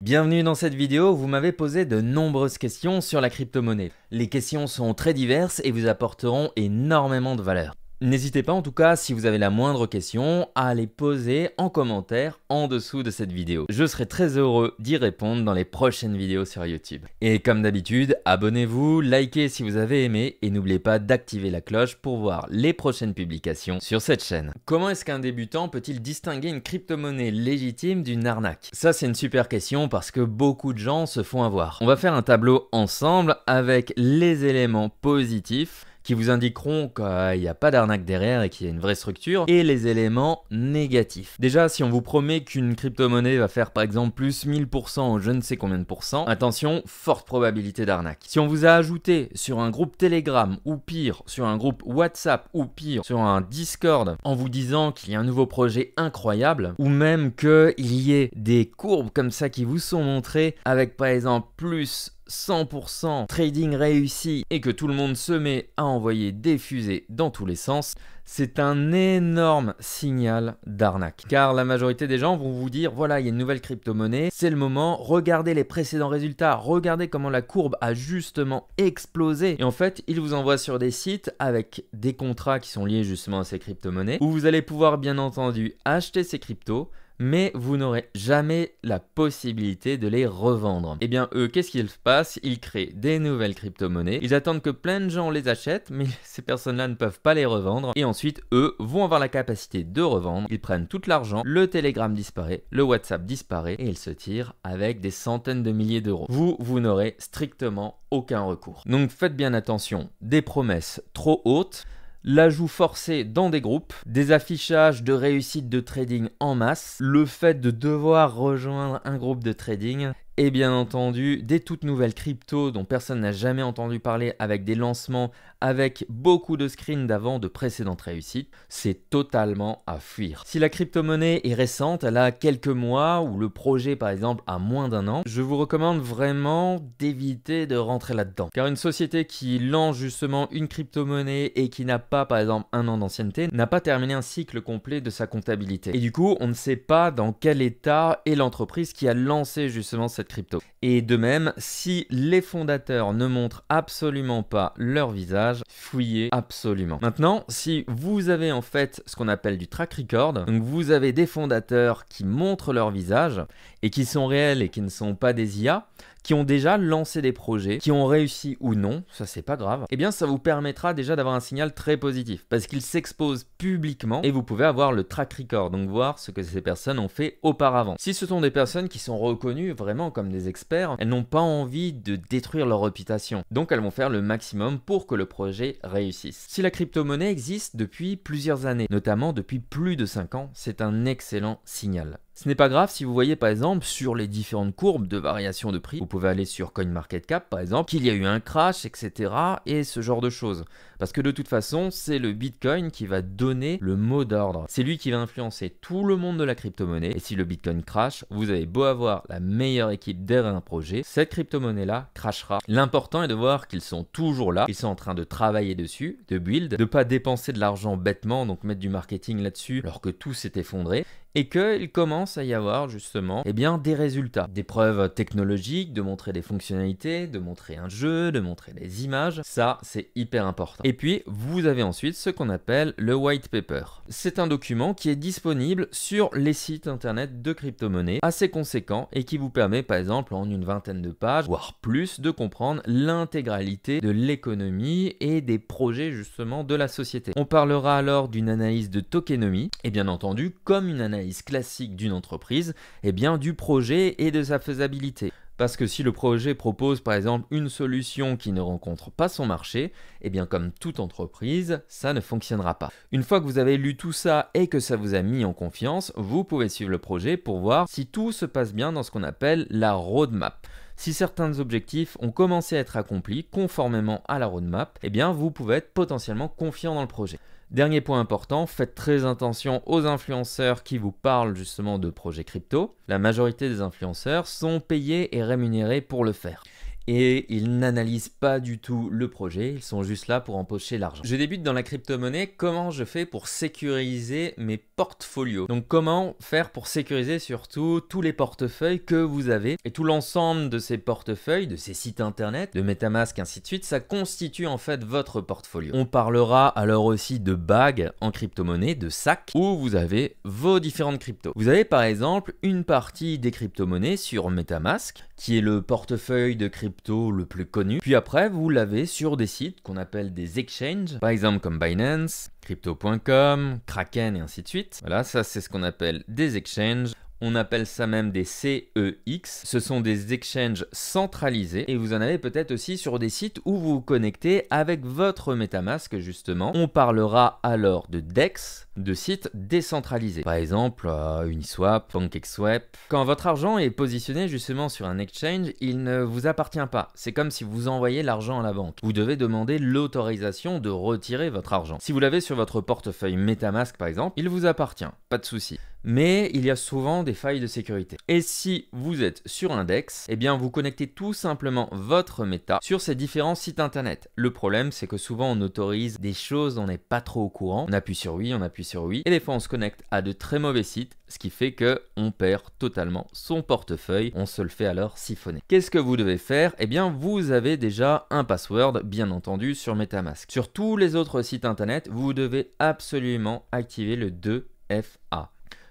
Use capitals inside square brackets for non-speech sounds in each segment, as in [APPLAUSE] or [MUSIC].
Bienvenue dans cette vidéo, vous m'avez posé de nombreuses questions sur la crypto-monnaie. Les questions sont très diverses et vous apporteront énormément de valeur. N'hésitez pas en tout cas, si vous avez la moindre question, à les poser en commentaire en dessous de cette vidéo. Je serai très heureux d'y répondre dans les prochaines vidéos sur YouTube. Et comme d'habitude, abonnez-vous, likez si vous avez aimé et n'oubliez pas d'activer la cloche pour voir les prochaines publications sur cette chaîne. Comment est-ce qu'un débutant peut-il distinguer une crypto-monnaie légitime d'une arnaque Ça c'est une super question parce que beaucoup de gens se font avoir. On va faire un tableau ensemble avec les éléments positifs qui vous indiqueront qu'il n'y a pas d'arnaque derrière et qu'il y a une vraie structure, et les éléments négatifs. Déjà, si on vous promet qu'une crypto-monnaie va faire par exemple plus 1000% ou je ne sais combien de pourcents, attention, forte probabilité d'arnaque. Si on vous a ajouté sur un groupe Telegram ou pire, sur un groupe WhatsApp ou pire, sur un Discord, en vous disant qu'il y a un nouveau projet incroyable, ou même qu'il y ait des courbes comme ça qui vous sont montrées avec par exemple plus 100% trading réussi et que tout le monde se met à envoyer des fusées dans tous les sens, c'est un énorme signal d'arnaque. Car la majorité des gens vont vous dire, voilà, il y a une nouvelle crypto-monnaie, c'est le moment, regardez les précédents résultats, regardez comment la courbe a justement explosé. Et en fait, ils vous envoient sur des sites avec des contrats qui sont liés justement à ces crypto-monnaies, où vous allez pouvoir bien entendu acheter ces cryptos, mais vous n'aurez jamais la possibilité de les revendre. Et eh bien eux, qu'est-ce qu'ils se Ils créent des nouvelles crypto-monnaies, ils attendent que plein de gens les achètent, mais [LAUGHS] ces personnes-là ne peuvent pas les revendre, et ensuite eux vont avoir la capacité de revendre, ils prennent tout l'argent, le Telegram disparaît, le WhatsApp disparaît, et ils se tirent avec des centaines de milliers d'euros. Vous, vous n'aurez strictement aucun recours. Donc faites bien attention, des promesses trop hautes, l'ajout forcé dans des groupes, des affichages de réussite de trading en masse, le fait de devoir rejoindre un groupe de trading et bien entendu des toutes nouvelles cryptos dont personne n'a jamais entendu parler avec des lancements avec beaucoup de screens d'avant de précédentes réussites, c'est totalement à fuir. Si la crypto-monnaie est récente, elle a quelques mois ou le projet par exemple a moins d'un an, je vous recommande vraiment d'éviter de rentrer là-dedans. Car une société qui lance justement une crypto-monnaie et qui n'a pas par exemple un an d'ancienneté n'a pas terminé un cycle complet de sa comptabilité. Et du coup, on ne sait pas dans quel état est l'entreprise qui a lancé justement cette crypto. Et de même, si les fondateurs ne montrent absolument pas leur visage, fouillez absolument. Maintenant, si vous avez en fait ce qu'on appelle du track record, donc vous avez des fondateurs qui montrent leur visage et qui sont réels et qui ne sont pas des IA, qui ont déjà lancé des projets, qui ont réussi ou non, ça c'est pas grave, eh bien ça vous permettra déjà d'avoir un signal très positif parce qu'ils s'exposent publiquement et vous pouvez avoir le track record, donc voir ce que ces personnes ont fait auparavant. Si ce sont des personnes qui sont reconnues vraiment comme des experts, elles n'ont pas envie de détruire leur réputation, donc elles vont faire le maximum pour que le projet réussisse. Si la crypto-monnaie existe depuis plusieurs années, notamment depuis plus de 5 ans, c'est un excellent signal. Ce n'est pas grave si vous voyez par exemple sur les différentes courbes de variation de prix, vous pouvez aller sur CoinMarketCap par exemple, qu'il y a eu un crash, etc. et ce genre de choses. Parce que de toute façon, c'est le Bitcoin qui va donner le mot d'ordre. C'est lui qui va influencer tout le monde de la crypto-monnaie. Et si le Bitcoin crash, vous avez beau avoir la meilleure équipe derrière un projet, cette crypto-monnaie-là crashera. L'important est de voir qu'ils sont toujours là, ils sont en train de travailler dessus, de build, de ne pas dépenser de l'argent bêtement, donc mettre du marketing là-dessus alors que tout s'est effondré et qu'il commence à y avoir justement eh bien, des résultats, des preuves technologiques, de montrer des fonctionnalités, de montrer un jeu, de montrer des images, ça c'est hyper important. Et puis vous avez ensuite ce qu'on appelle le white paper. C'est un document qui est disponible sur les sites internet de crypto-monnaies assez conséquent et qui vous permet par exemple en une vingtaine de pages, voire plus, de comprendre l'intégralité de l'économie et des projets justement de la société. On parlera alors d'une analyse de tokenomie et bien entendu comme une analyse classique d'une entreprise, et eh bien du projet et de sa faisabilité. Parce que si le projet propose par exemple une solution qui ne rencontre pas son marché, et eh bien comme toute entreprise, ça ne fonctionnera pas. Une fois que vous avez lu tout ça et que ça vous a mis en confiance, vous pouvez suivre le projet pour voir si tout se passe bien dans ce qu'on appelle la roadmap. Si certains objectifs ont commencé à être accomplis conformément à la roadmap, et eh bien vous pouvez être potentiellement confiant dans le projet. Dernier point important, faites très attention aux influenceurs qui vous parlent justement de projets crypto. La majorité des influenceurs sont payés et rémunérés pour le faire et ils n'analysent pas du tout le projet, ils sont juste là pour empocher l'argent. Je débute dans la crypto-monnaie, comment je fais pour sécuriser mes portfolios Donc comment faire pour sécuriser surtout tous les portefeuilles que vous avez et tout l'ensemble de ces portefeuilles, de ces sites internet, de Metamask, ainsi de suite, ça constitue en fait votre portfolio. On parlera alors aussi de bagues en crypto-monnaie, de sacs, où vous avez vos différentes cryptos. Vous avez par exemple une partie des crypto-monnaies sur Metamask, qui est le portefeuille de crypto le plus connu. Puis après, vous l'avez sur des sites qu'on appelle des exchanges, par exemple comme Binance, crypto.com, Kraken et ainsi de suite. Voilà, ça c'est ce qu'on appelle des exchanges. On appelle ça même des CEX. Ce sont des exchanges centralisés et vous en avez peut-être aussi sur des sites où vous vous connectez avec votre MetaMask justement. On parlera alors de DEX, de sites décentralisés. Par exemple, euh, Uniswap, PancakeSwap. Quand votre argent est positionné justement sur un exchange, il ne vous appartient pas. C'est comme si vous envoyez l'argent à la banque. Vous devez demander l'autorisation de retirer votre argent. Si vous l'avez sur votre portefeuille MetaMask par exemple, il vous appartient. Pas de souci mais il y a souvent des failles de sécurité. Et si vous êtes sur Index, eh bien vous connectez tout simplement votre Meta sur ces différents sites internet. Le problème, c'est que souvent on autorise des choses on n'est pas trop au courant. On appuie sur oui, on appuie oui. Et des fois, on se connecte à de très mauvais sites, ce qui fait que on perd totalement son portefeuille. On se le fait alors siphonner. Qu'est-ce que vous devez faire Eh bien, vous avez déjà un password, bien entendu, sur MetaMask. Sur tous les autres sites internet, vous devez absolument activer le 2FA.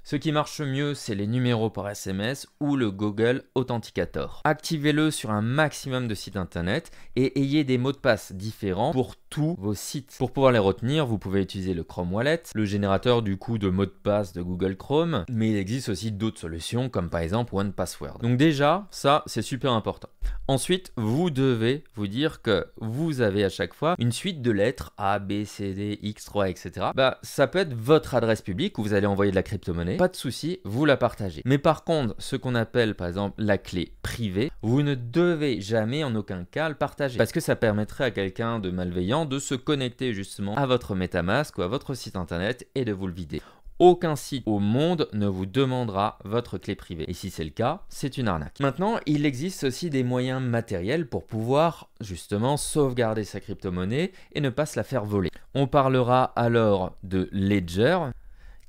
Ce qui marche mieux, c'est les numéros par SMS ou le Google Authenticator. Activez-le sur un maximum de sites internet et ayez des mots de passe différents pour tous vos sites. Pour pouvoir les retenir, vous pouvez utiliser le Chrome Wallet, le générateur du coup de mots de passe de Google Chrome, mais il existe aussi d'autres solutions comme par exemple OnePassword. Donc déjà, ça c'est super important. Ensuite, vous devez vous dire que vous avez à chaque fois une suite de lettres A, B, C, D, X, 3, etc. Bah, ça peut être votre adresse publique où vous allez envoyer de la crypto-monnaie pas de souci, vous la partagez. Mais par contre, ce qu'on appelle par exemple la clé privée, vous ne devez jamais en aucun cas le partager parce que ça permettrait à quelqu'un de malveillant de se connecter justement à votre MetaMask ou à votre site internet et de vous le vider. Aucun site au monde ne vous demandera votre clé privée. Et si c'est le cas, c'est une arnaque. Maintenant, il existe aussi des moyens matériels pour pouvoir justement sauvegarder sa crypto-monnaie et ne pas se la faire voler. On parlera alors de Ledger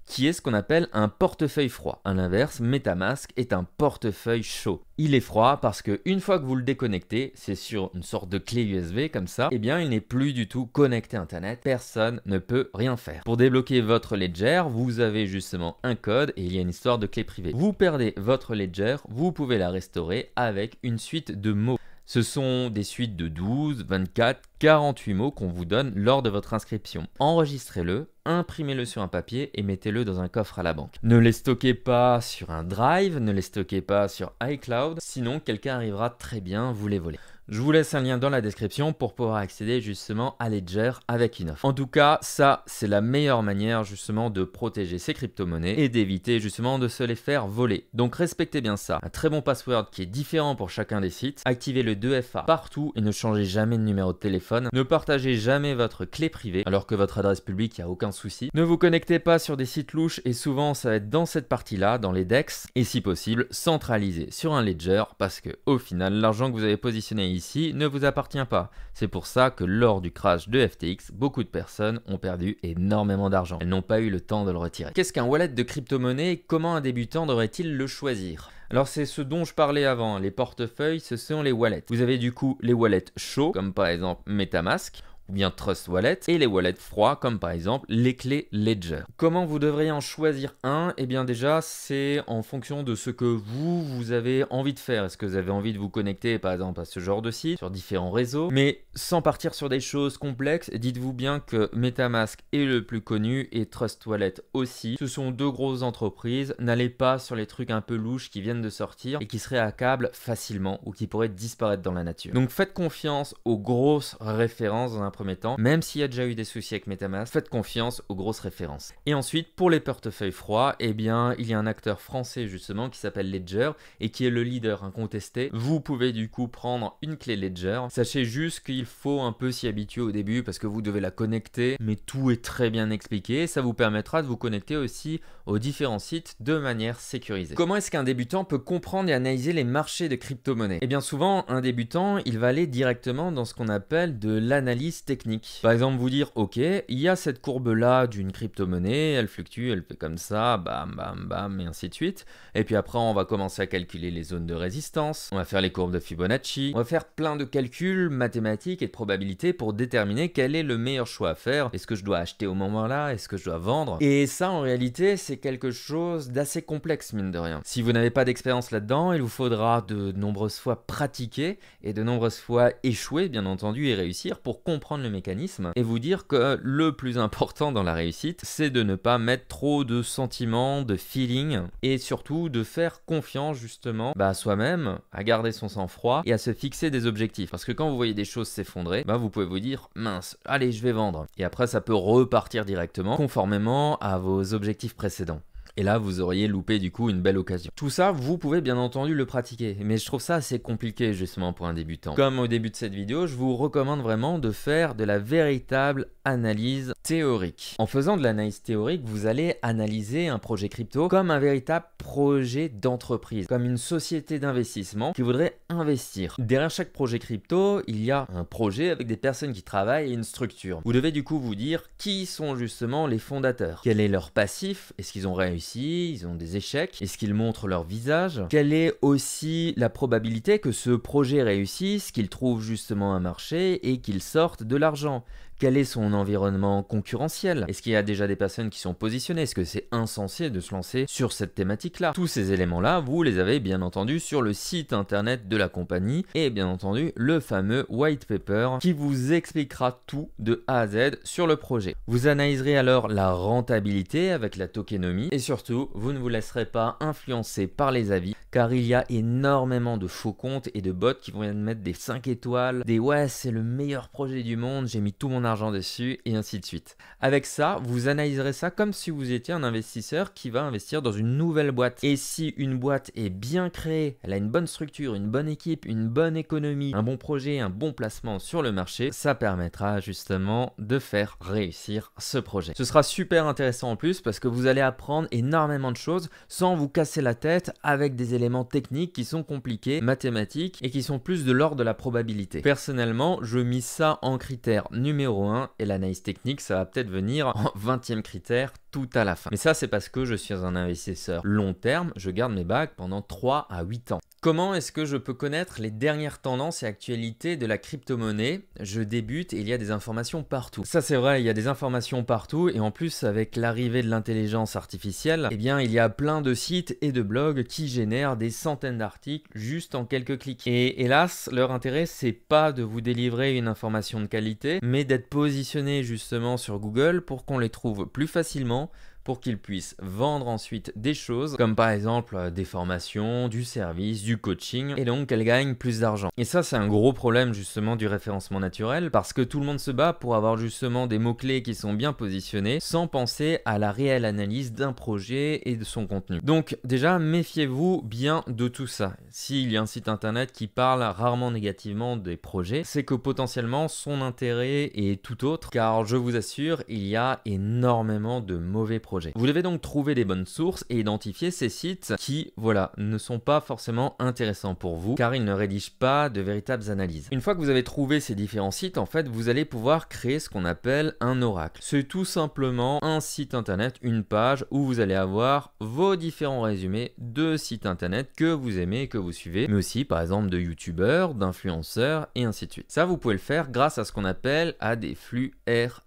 qui est ce qu'on appelle un portefeuille froid. A l'inverse, MetaMask est un portefeuille chaud. Il est froid parce que une fois que vous le déconnectez, c'est sur une sorte de clé USB comme ça, eh bien il n'est plus du tout connecté à internet, personne ne peut rien faire. Pour débloquer votre ledger, vous avez justement un code et il y a une histoire de clé privée. Vous perdez votre ledger, vous pouvez la restaurer avec une suite de mots. Ce sont des suites de 12, 24, 48 mots qu'on vous donne lors de votre inscription. Enregistrez-le, imprimez-le sur un papier et mettez-le dans un coffre à la banque. Ne les stockez pas sur un drive, ne les stockez pas sur iCloud, sinon quelqu'un arrivera très bien vous les voler. Je vous laisse un lien dans la description pour pouvoir accéder justement à Ledger avec Inoff. En tout cas, ça, c'est la meilleure manière justement de protéger ces crypto-monnaies et d'éviter justement de se les faire voler. Donc respectez bien ça. Un très bon password qui est différent pour chacun des sites. Activez le 2FA partout et ne changez jamais de numéro de téléphone. Ne partagez jamais votre clé privée alors que votre adresse publique, il n'y a aucun souci. Ne vous connectez pas sur des sites louches et souvent ça va être dans cette partie-là, dans les DEX. Et si possible, centralisez sur un Ledger parce que au final, l'argent que vous avez positionné ici ici ne vous appartient pas. C'est pour ça que lors du crash de FTX, beaucoup de personnes ont perdu énormément d'argent. Elles n'ont pas eu le temps de le retirer. Qu'est-ce qu'un wallet de crypto-monnaie comment un débutant devrait-il le choisir alors c'est ce dont je parlais avant, les portefeuilles, ce sont les wallets. Vous avez du coup les wallets chauds, comme par exemple Metamask ou bien Trust Wallet, et les wallets froids, comme par exemple les clés Ledger. Comment vous devriez en choisir un Eh bien déjà, c'est en fonction de ce que vous, vous avez envie de faire. Est-ce que vous avez envie de vous connecter, par exemple, à ce genre de site, sur différents réseaux Mais sans partir sur des choses complexes, dites-vous bien que Metamask est le plus connu et Trust Wallet aussi. Ce sont deux grosses entreprises. N'allez pas sur les trucs un peu louches qui viennent de sortir et qui seraient à câble facilement ou qui pourraient disparaître dans la nature. Donc faites confiance aux grosses références dans un temps, même s'il y a déjà eu des soucis avec MetaMask, faites confiance aux grosses références. Et ensuite, pour les portefeuilles froids, eh bien, il y a un acteur français justement qui s'appelle Ledger et qui est le leader incontesté. Vous pouvez du coup prendre une clé Ledger. Sachez juste qu'il faut un peu s'y habituer au début parce que vous devez la connecter, mais tout est très bien expliqué. Ça vous permettra de vous connecter aussi aux différents sites de manière sécurisée. Comment est-ce qu'un débutant peut comprendre et analyser les marchés de crypto-monnaies Eh bien, souvent, un débutant, il va aller directement dans ce qu'on appelle de l'analyse technique. Par exemple, vous dire, ok, il y a cette courbe-là d'une crypto-monnaie, elle fluctue, elle fait comme ça, bam, bam, bam, et ainsi de suite. Et puis après, on va commencer à calculer les zones de résistance, on va faire les courbes de Fibonacci, on va faire plein de calculs mathématiques et de probabilités pour déterminer quel est le meilleur choix à faire. Est-ce que je dois acheter au moment-là Est-ce que je dois vendre Et ça, en réalité, c'est quelque chose d'assez complexe, mine de rien. Si vous n'avez pas d'expérience là-dedans, il vous faudra de nombreuses fois pratiquer et de nombreuses fois échouer, bien entendu, et réussir pour comprendre le mécanisme et vous dire que le plus important dans la réussite, c'est de ne pas mettre trop de sentiments, de feeling et surtout de faire confiance justement bah, à soi-même, à garder son sang-froid et à se fixer des objectifs. Parce que quand vous voyez des choses s'effondrer, bah, vous pouvez vous dire mince, allez, je vais vendre. Et après, ça peut repartir directement conformément à vos objectifs précédents et là vous auriez loupé du coup une belle occasion. Tout ça, vous pouvez bien entendu le pratiquer, mais je trouve ça assez compliqué justement pour un débutant. Comme au début de cette vidéo, je vous recommande vraiment de faire de la véritable analyse théorique. En faisant de l'analyse théorique, vous allez analyser un projet crypto comme un véritable projet d'entreprise, comme une société d'investissement qui voudrait investir. Derrière chaque projet crypto, il y a un projet avec des personnes qui travaillent et une structure. Vous devez du coup vous dire qui sont justement les fondateurs, quel est leur passif, est-ce qu'ils ont réussi ils ont des échecs, est-ce qu'ils montrent leur visage Quelle est aussi la probabilité que ce projet réussisse, qu'ils trouve justement un marché et qu'il sorte de l'argent quel est son environnement concurrentiel Est-ce qu'il y a déjà des personnes qui sont positionnées Est-ce que c'est insensé de se lancer sur cette thématique-là Tous ces éléments-là, vous les avez bien entendu sur le site internet de la compagnie et bien entendu le fameux white paper qui vous expliquera tout de A à Z sur le projet. Vous analyserez alors la rentabilité avec la tokenomie et surtout, vous ne vous laisserez pas influencer par les avis, car il y a énormément de faux comptes et de bots qui vont mettre des 5 étoiles, des ouais c'est le meilleur projet du monde, j'ai mis tout mon argent dessus, et ainsi de suite. Avec ça, vous analyserez ça comme si vous étiez un investisseur qui va investir dans une nouvelle boîte. Et si une boîte est bien créée, elle a une bonne structure, une bonne équipe, une bonne économie, un bon projet, un bon placement sur le marché, ça permettra justement de faire réussir ce projet. Ce sera super intéressant en plus parce que vous allez apprendre et énormément de choses sans vous casser la tête avec des éléments techniques qui sont compliqués, mathématiques et qui sont plus de l'ordre de la probabilité. Personnellement, je mise ça en critère numéro 1 et l'analyse technique, ça va peut-être venir en 20e critère tout à la fin. Mais ça, c'est parce que je suis un investisseur long terme, je garde mes bacs pendant 3 à 8 ans. Comment est-ce que je peux connaître les dernières tendances et actualités de la crypto-monnaie Je débute et il y a des informations partout. Ça, c'est vrai, il y a des informations partout et en plus, avec l'arrivée de l'intelligence artificielle, eh bien il y a plein de sites et de blogs qui génèrent des centaines d'articles juste en quelques clics. Et hélas, leur intérêt c'est pas de vous délivrer une information de qualité, mais d'être positionné justement sur Google pour qu'on les trouve plus facilement, pour qu'ils puissent vendre ensuite des choses comme par exemple euh, des formations, du service, du coaching et donc qu'elles gagnent plus d'argent. Et ça c'est un gros problème justement du référencement naturel parce que tout le monde se bat pour avoir justement des mots-clés qui sont bien positionnés sans penser à la réelle analyse d'un projet et de son contenu. Donc déjà méfiez-vous bien de tout ça. S'il y a un site internet qui parle rarement négativement des projets, c'est que potentiellement son intérêt est tout autre car je vous assure il y a énormément de mauvais projets vous devez donc trouver les bonnes sources et identifier ces sites qui, voilà, ne sont pas forcément intéressants pour vous car ils ne rédigent pas de véritables analyses. Une fois que vous avez trouvé ces différents sites, en fait, vous allez pouvoir créer ce qu'on appelle un oracle. C'est tout simplement un site internet, une page où vous allez avoir vos différents résumés de sites internet que vous aimez que vous suivez, mais aussi par exemple de youtubeurs, d'influenceurs et ainsi de suite. Ça, vous pouvez le faire grâce à ce qu'on appelle à des flux R.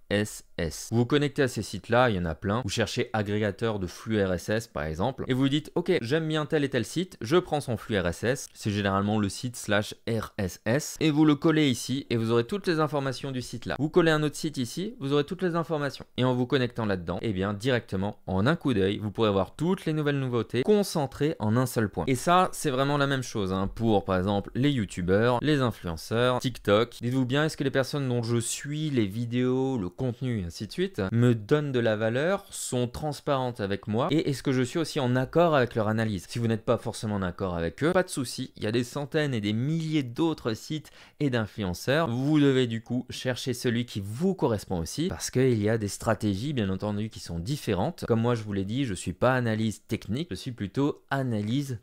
Vous vous connectez à ces sites-là, il y en a plein. Vous cherchez agrégateur de flux RSS par exemple, et vous dites ok, j'aime bien tel et tel site, je prends son flux RSS. C'est généralement le site slash RSS, et vous le collez ici, et vous aurez toutes les informations du site là. Vous collez un autre site ici, vous aurez toutes les informations. Et en vous connectant là-dedans, et eh bien directement en un coup d'œil, vous pourrez voir toutes les nouvelles nouveautés concentrées en un seul point. Et ça, c'est vraiment la même chose hein, pour par exemple les youtubeurs, les influenceurs, TikTok. Dites-vous bien, est-ce que les personnes dont je suis, les vidéos, le contenu et ainsi de suite, me donnent de la valeur, sont transparentes avec moi et est-ce que je suis aussi en accord avec leur analyse Si vous n'êtes pas forcément d'accord avec eux, pas de souci, il y a des centaines et des milliers d'autres sites et d'influenceurs. Vous devez du coup chercher celui qui vous correspond aussi parce qu'il y a des stratégies bien entendu qui sont différentes. Comme moi je vous l'ai dit, je suis pas analyse technique, je suis plutôt analyse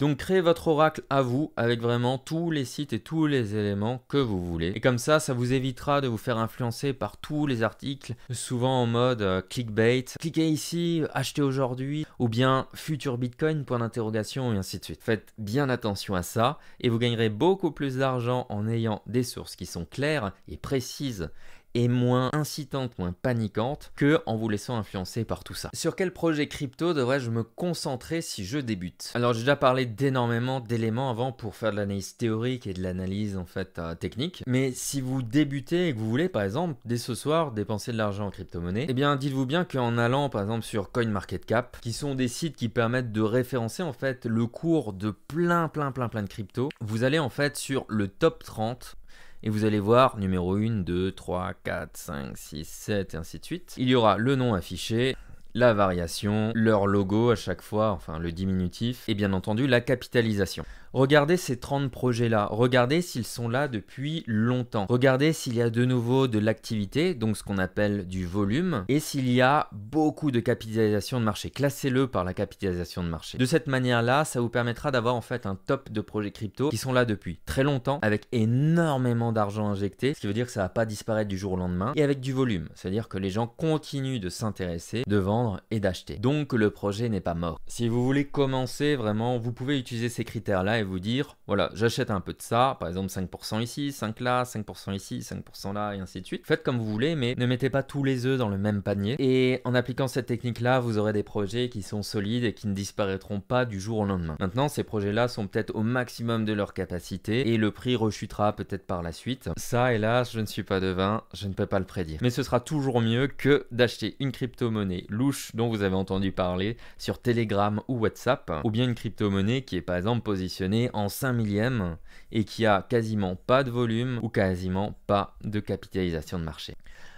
donc créez votre oracle à vous avec vraiment tous les sites et tous les éléments que vous voulez. Et comme ça, ça vous évitera de vous faire influencer par tous les articles, souvent en mode euh, clickbait. Cliquez ici, achetez aujourd'hui, ou bien futur Bitcoin, point d'interrogation, et ainsi de suite. Faites bien attention à ça, et vous gagnerez beaucoup plus d'argent en ayant des sources qui sont claires et précises est moins incitante, moins paniquante que en vous laissant influencer par tout ça. Sur quel projet crypto devrais-je me concentrer si je débute Alors j'ai déjà parlé d'énormément d'éléments avant pour faire de l'analyse théorique et de l'analyse en fait euh, technique, mais si vous débutez et que vous voulez par exemple dès ce soir dépenser de l'argent en crypto-monnaie, eh bien dites-vous bien qu'en allant par exemple sur CoinMarketCap, qui sont des sites qui permettent de référencer en fait le cours de plein plein plein plein de crypto, vous allez en fait sur le top 30 et vous allez voir numéro 1, 2, 3, 4, 5, 6, 7 et ainsi de suite. Il y aura le nom affiché, la variation, leur logo à chaque fois, enfin le diminutif, et bien entendu la capitalisation. Regardez ces 30 projets-là, regardez s'ils sont là depuis longtemps, regardez s'il y a de nouveau de l'activité, donc ce qu'on appelle du volume, et s'il y a beaucoup de capitalisation de marché. Classez-le par la capitalisation de marché. De cette manière-là, ça vous permettra d'avoir en fait un top de projets crypto qui sont là depuis très longtemps, avec énormément d'argent injecté, ce qui veut dire que ça va pas disparaître du jour au lendemain, et avec du volume, c'est-à-dire que les gens continuent de s'intéresser, de vendre et d'acheter. Donc le projet n'est pas mort. Si vous voulez commencer vraiment, vous pouvez utiliser ces critères-là vous dire, voilà, j'achète un peu de ça, par exemple 5% ici, 5 là, 5% ici, 5% là, et ainsi de suite. Faites comme vous voulez, mais ne mettez pas tous les œufs dans le même panier. Et en appliquant cette technique-là, vous aurez des projets qui sont solides et qui ne disparaîtront pas du jour au lendemain. Maintenant, ces projets-là sont peut-être au maximum de leur capacité, et le prix rechutera peut-être par la suite. Ça, hélas, je ne suis pas devin, je ne peux pas le prédire. Mais ce sera toujours mieux que d'acheter une crypto-monnaie louche dont vous avez entendu parler sur Telegram ou WhatsApp, ou bien une crypto-monnaie qui est par exemple positionnée en 5 millièmes et qui a quasiment pas de volume ou quasiment pas de capitalisation de marché.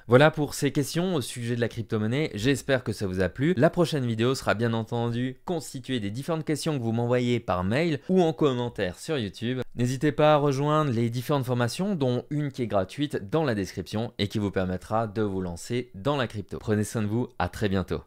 Voilà pour ces questions au sujet de la crypto-monnaie, j'espère que ça vous a plu. La prochaine vidéo sera bien entendu constituée des différentes questions que vous m'envoyez par mail ou en commentaire sur YouTube. N'hésitez pas à rejoindre les différentes formations dont une qui est gratuite dans la description et qui vous permettra de vous lancer dans la crypto. Prenez soin de vous, à très bientôt.